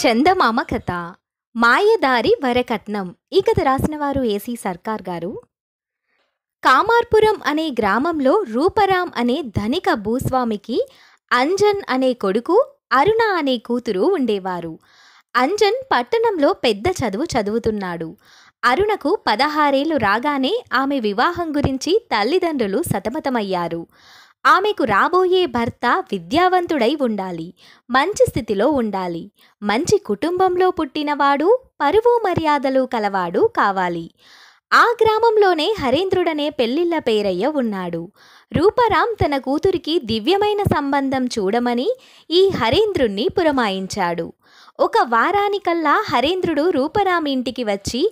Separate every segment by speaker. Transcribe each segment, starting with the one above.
Speaker 1: చందమామ కథ మాయదారి వరకట్నం ఈ కథ రాసిన వారు ఏసీ సర్కార్ గారు కామార్పురం అనే గ్రామంలో రూపరామ్ అనే ధనిక భూస్వామికి అంజన్ అనే కొడుకు అరుణ అనే కూతురు ఉండేవారు అంజన్ పట్టణంలో పెద్ద చదువు చదువుతున్నాడు అరుణకు పదహారేళ్లు రాగానే ఆమె వివాహం గురించి తల్లిదండ్రులు సతమతమయ్యారు ఆమెకు రాబోయే భర్త విద్యావంతుడై ఉండాలి మంచి స్థితిలో ఉండాలి మంచి కుటుంబంలో పుట్టినవాడు పరువు మర్యాదలు కలవాడు కావాలి ఆ గ్రామంలోనే హరేంద్రుడనే పెళ్లిళ్ల పేరయ్య ఉన్నాడు రూపరామ్ తన కూతురికి దివ్యమైన సంబంధం చూడమని ఈ హరేంద్రుణ్ణి పురమాయించాడు ఒక వారానికల్లా హరేంద్రుడు రూపరామ్ ఇంటికి వచ్చి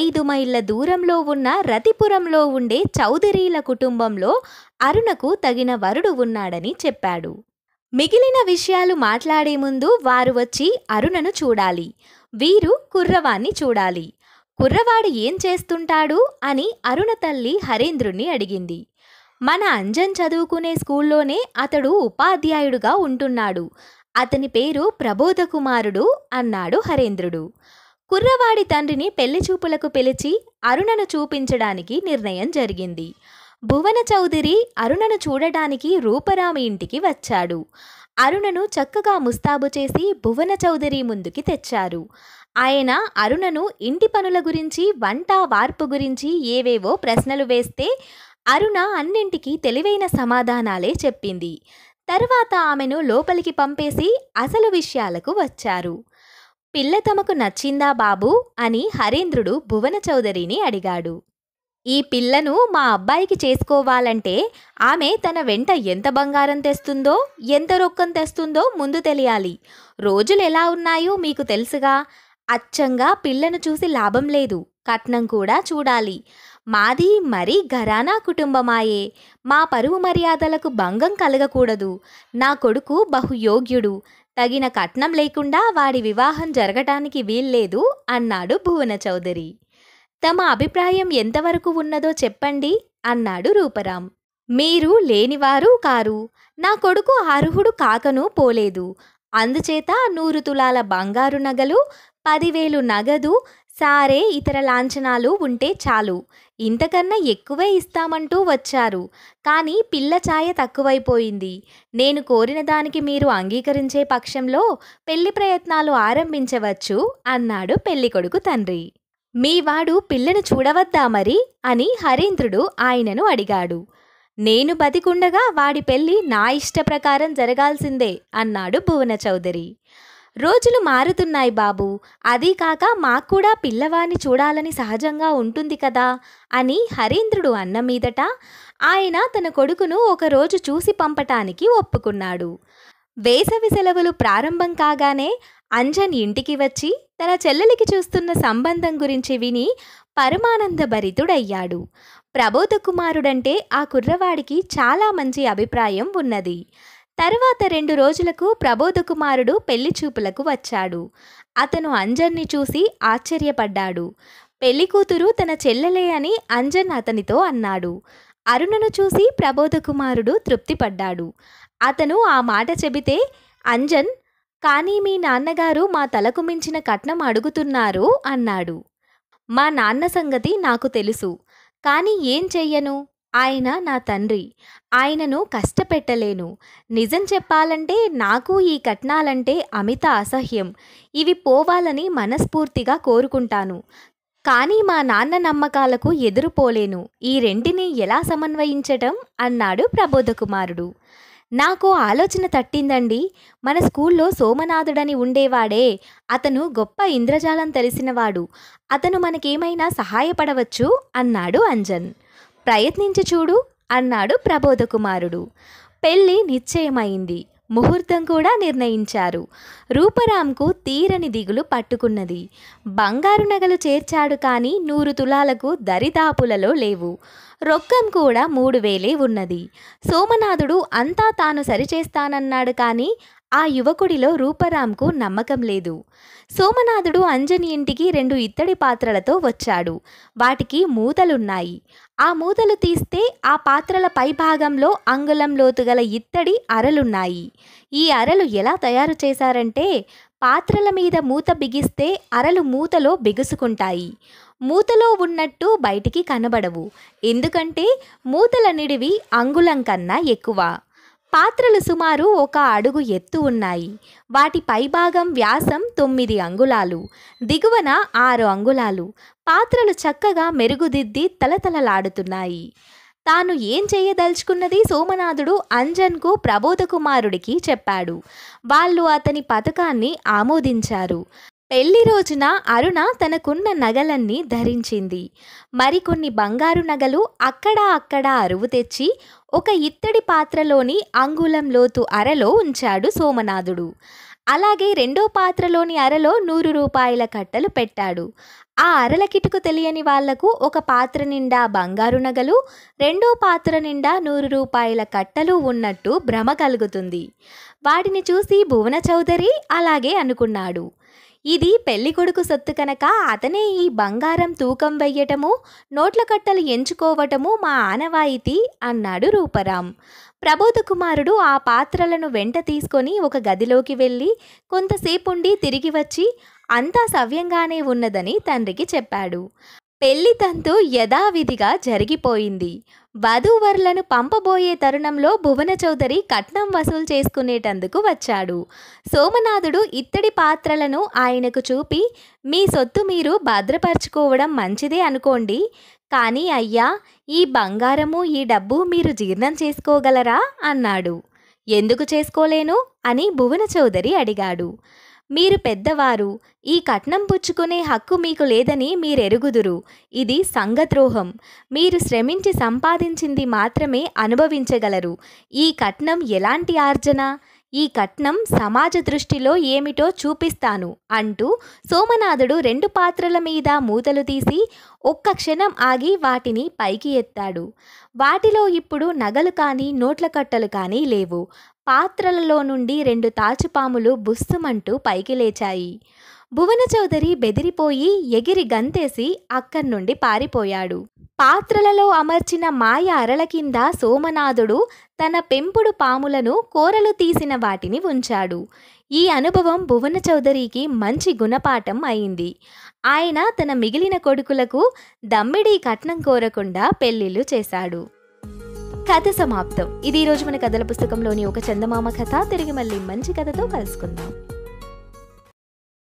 Speaker 1: ఐదు మైళ్ళ దూరంలో ఉన్న రతిపురంలో ఉండే చౌదరీల కుటుంబంలో అరుణకు తగిన వరుడు ఉన్నాడని చెప్పాడు మిగిలిన విషయాలు మాట్లాడే ముందు వారు వచ్చి అరుణను చూడాలి వీరు కుర్రవాణ్ణి చూడాలి కుర్రవాడు ఏం చేస్తుంటాడు అని అరుణ తల్లి హరేంద్రుణ్ణి అడిగింది మన అంజన్ చదువుకునే స్కూల్లోనే అతడు ఉపాధ్యాయుడుగా ఉంటున్నాడు అతని పేరు ప్రబోధకుమారుడు అన్నాడు హరేంద్రుడు కుర్రవాడి తండ్రిని పెళ్లి చూపులకు పిలిచి అరుణను చూపించడానికి నిర్ణయం జరిగింది భువన చౌదరి అరుణను చూడడానికి రూపరామి ఇంటికి వచ్చాడు అరుణను చక్కగా ముస్తాబు చేసి భువన చౌదరి ముందుకి తెచ్చారు ఆయన అరుణను ఇంటి పనుల గురించి వంట వార్పు గురించి ఏవేవో ప్రశ్నలు వేస్తే అరుణ అన్నింటికీ తెలివైన సమాధానాలే చెప్పింది తర్వాత ఆమెను లోపలికి పంపేసి అసలు విషయాలకు వచ్చారు పిల్ల తమకు నచ్చిందా బాబు అని హరేంద్రుడు భువన చౌదరిని అడిగాడు ఈ పిల్లను మా అబ్బాయికి చేసుకోవాలంటే ఆమె తన వెంట ఎంత బంగారం తెస్తుందో ఎంత రొక్కం తెస్తుందో ముందు తెలియాలి రోజులు ఎలా ఉన్నాయో మీకు తెలుసుగా అచ్చంగా పిల్లను చూసి లాభం లేదు కట్నం కూడా చూడాలి మాది మరీ ఘరానా కుటుంబమాయే మా పరువు మర్యాదలకు భంగం కలగకూడదు నా కొడుకు బహుయోగ్యుడు తగిన కట్నం లేకుండా వాడి వివాహం జరగటానికి వీల్లేదు అన్నాడు భువన చౌదరి తమ అభిప్రాయం ఎంతవరకు ఉన్నదో చెప్పండి అన్నాడు రూపరాం మీరు లేనివారు కారు నా కొడుకు అర్హుడు కాకను పోలేదు అందుచేత నూరు తులాల బంగారు నగలు పదివేలు నగదు సారే ఇతర లాంఛనాలు ఉంటే చాలు ఇంతకన్నా ఎక్కువే ఇస్తామంటూ వచ్చారు కానీ పిల్ల ఛాయ తక్కువైపోయింది నేను కోరిన దానికి మీరు అంగీకరించే పక్షంలో పెళ్లి ప్రయత్నాలు ఆరంభించవచ్చు అన్నాడు పెళ్ళికొడుకు తండ్రి మీవాడు పిల్లను చూడవద్దా మరి అని హరీంద్రుడు ఆయనను అడిగాడు నేను బతికుండగా వాడి పెళ్ళి నా ఇష్ట ప్రకారం జరగాల్సిందే అన్నాడు భువన చౌదరి రోజులు మారుతున్నాయి బాబు అదీ కాక మాకు కూడా చూడాలని సహజంగా ఉంటుంది కదా అని హరీంద్రుడు అన్న మీదట ఆయన తన కొడుకును ఒకరోజు చూసి పంపటానికి ఒప్పుకున్నాడు వేసవి సెలవులు ప్రారంభం కాగానే అంజన్ ఇంటికి వచ్చి తన చెల్లెలికి చూస్తున్న సంబంధం గురించి విని పరమానందభరితుడయ్యాడు ప్రబోధ కుమారుడంటే ఆ కుర్రవాడికి చాలా మంచి అభిప్రాయం ఉన్నది తర్వాత రెండు రోజులకు ప్రబోధకుమారుడు పెళ్లి చూపులకు వచ్చాడు అతను అంజన్ని చూసి ఆశ్చర్యపడ్డాడు పెళ్లి కూతురు తన చెల్లెలే అని అంజన్ అతనితో అన్నాడు అరుణను చూసి ప్రబోధకుమారుడు తృప్తిపడ్డాడు అతను ఆ మాట చెబితే అంజన్ కానీ మీ నాన్నగారు మా తలకు మించిన కట్నం అడుగుతున్నారు అన్నాడు మా నాన్న సంగతి నాకు తెలుసు కానీ ఏం చెయ్యను ఆయన నా తండ్రి ఆయనను కష్టపెట్టలేను నిజం చెప్పాలంటే నాకు ఈ కట్నాలంటే అమిత అసహ్యం ఇవి పోవాలని మనస్ఫూర్తిగా కోరుకుంటాను కానీ మా నాన్న నమ్మకాలకు ఎదురుపోలేను ఈ రెంటిని ఎలా సమన్వయించటం అన్నాడు ప్రబోధకుమారుడు నాకు ఆలోచన తట్టిందండి మన స్కూల్లో సోమనాథుడని ఉండేవాడే అతను గొప్ప ఇంద్రజాలం తెలిసినవాడు అతను మనకేమైనా సహాయపడవచ్చు అన్నాడు అంజన్ ప్రయత్నించి చూడు అన్నాడు ప్రబోధకుమారుడు పెళ్ళి నిశ్చయమైంది ముహూర్తం కూడా నిర్ణయించారు రూపరాంకు తీరని దిగులు పట్టుకున్నది బంగారు నగలు చేర్చాడు కానీ నూరు తులాలకు దరిదాపులలో లేవు రొక్కం కూడా మూడు వేలే ఉన్నది సోమనాథుడు అంతా తాను సరిచేస్తానన్నాడు కానీ ఆ యువకుడిలో రూపరామ్కు నమ్మకం లేదు సోమనాథుడు అంజని ఇంటికి రెండు ఇత్తడి పాత్రలతో వచ్చాడు వాటికి మూతలున్నాయి ఆ మూతలు తీస్తే ఆ పాత్రల పై భాగంలో అంగుళం లోతుగల ఇత్తడి అరలున్నాయి ఈ అరలు ఎలా తయారు చేశారంటే పాత్రల మీద మూత బిగిస్తే అరలు మూతలో బిగుసుకుంటాయి మూతలో ఉన్నట్టు బయటికి కనబడవు ఎందుకంటే మూతల నిడివి అంగుళం కన్నా ఎక్కువ పాత్రలు సుమారు ఒక అడుగు ఎత్తు ఉన్నాయి వాటి పైభాగం వ్యాసం తొమ్మిది అంగుళాలు దిగువన ఆరు అంగుళాలు పాత్రలు చక్కగా మెరుగుదిద్ది తలతలలాడుతున్నాయి తాను ఏం చేయదలుచుకున్నది సోమనాథుడు అంజన్కు ప్రబోధకుమారుడికి చెప్పాడు వాళ్ళు అతని పథకాన్ని ఆమోదించారు పెళ్లి రోజున అరుణ తనకున్న నగలన్నీ ధరించింది మరికొన్ని బంగారు నగలు అక్కడా అక్కడా అరువు తెచ్చి ఒక ఇత్తడి పాత్రలోని అంగుళం లోతు అరలో ఉంచాడు సోమనాథుడు అలాగే రెండో పాత్రలోని అరలో నూరు రూపాయల కట్టలు పెట్టాడు ఆ అరల కిటుకు తెలియని వాళ్లకు ఒక పాత్ర నిండా బంగారు నగలు రెండో పాత్ర నిండా నూరు రూపాయల కట్టలు ఉన్నట్టు భ్రమ కలుగుతుంది వాటిని చూసి భువన చౌదరి అలాగే అనుకున్నాడు ఇది పెళ్ళికొడుకు సొత్తు కనుక అతనే ఈ బంగారం తూకం వెయ్యటము నోట్ల కట్టలు ఎంచుకోవటము మా ఆనవాయితీ అన్నాడు రూపరాం ప్రబోధ కుమారుడు ఆ పాత్రలను వెంట తీసుకొని ఒక గదిలోకి వెళ్ళి కొంతసేపుండి తిరిగి వచ్చి అంతా సవ్యంగానే ఉన్నదని తండ్రికి చెప్పాడు పెళ్లి తంతు యథావిధిగా జరిగిపోయింది వధూవరులను పంపబోయే తరుణంలో భువన చౌదరి కట్నం వసూలు చేసుకునేటందుకు వచ్చాడు సోమనాథుడు ఇత్తడి పాత్రలను ఆయనకు చూపి మీ సొత్తు మీరు భద్రపరచుకోవడం మంచిదే అనుకోండి కానీ అయ్యా ఈ బంగారము ఈ డబ్బు మీరు జీర్ణం చేసుకోగలరా అన్నాడు ఎందుకు చేసుకోలేను అని భువన చౌదరి అడిగాడు మీరు పెద్దవారు ఈ కట్నం పుచ్చుకునే హక్కు మీకు లేదని మీరెరుగుదురు ఇది సంగద్రోహం మీరు శ్రమించి సంపాదించింది మాత్రమే అనుభవించగలరు ఈ కట్నం ఎలాంటి ఆర్జన ఈ కట్నం సమాజ దృష్టిలో ఏమిటో చూపిస్తాను అంటూ సోమనాథుడు రెండు పాత్రల మీద మూతలు తీసి ఒక్క క్షణం ఆగి వాటిని పైకి ఎత్తాడు వాటిలో ఇప్పుడు నగలు కానీ నోట్ల కట్టలు కానీ లేవు పాత్రలలో నుండి రెండు తాచుపాములు బుస్సుమంటూ పైకి లేచాయి భువన చౌదరి బెదిరిపోయి ఎగిరి గంతేసి అక్కడి నుండి పారిపోయాడు పాత్రలలో అమర్చిన మాయ అరల కింద సోమనాథుడు తన పెంపుడు పాములను కూరలు తీసిన వాటిని ఉంచాడు ఈ అనుభవం భువన చౌదరికి మంచి గుణపాఠం అయింది ఆయన తన మిగిలిన కొడుకులకు దమ్మిడీ కట్నం కోరకుండా పెళ్లిళ్ళు చేశాడు కథ సమాప్తం ఇది ఈరోజు మన కథల పుస్తకంలోని ఒక చందమామ కథ తిరిగి మళ్ళీ మంచి కథతో కలుసుకుందాం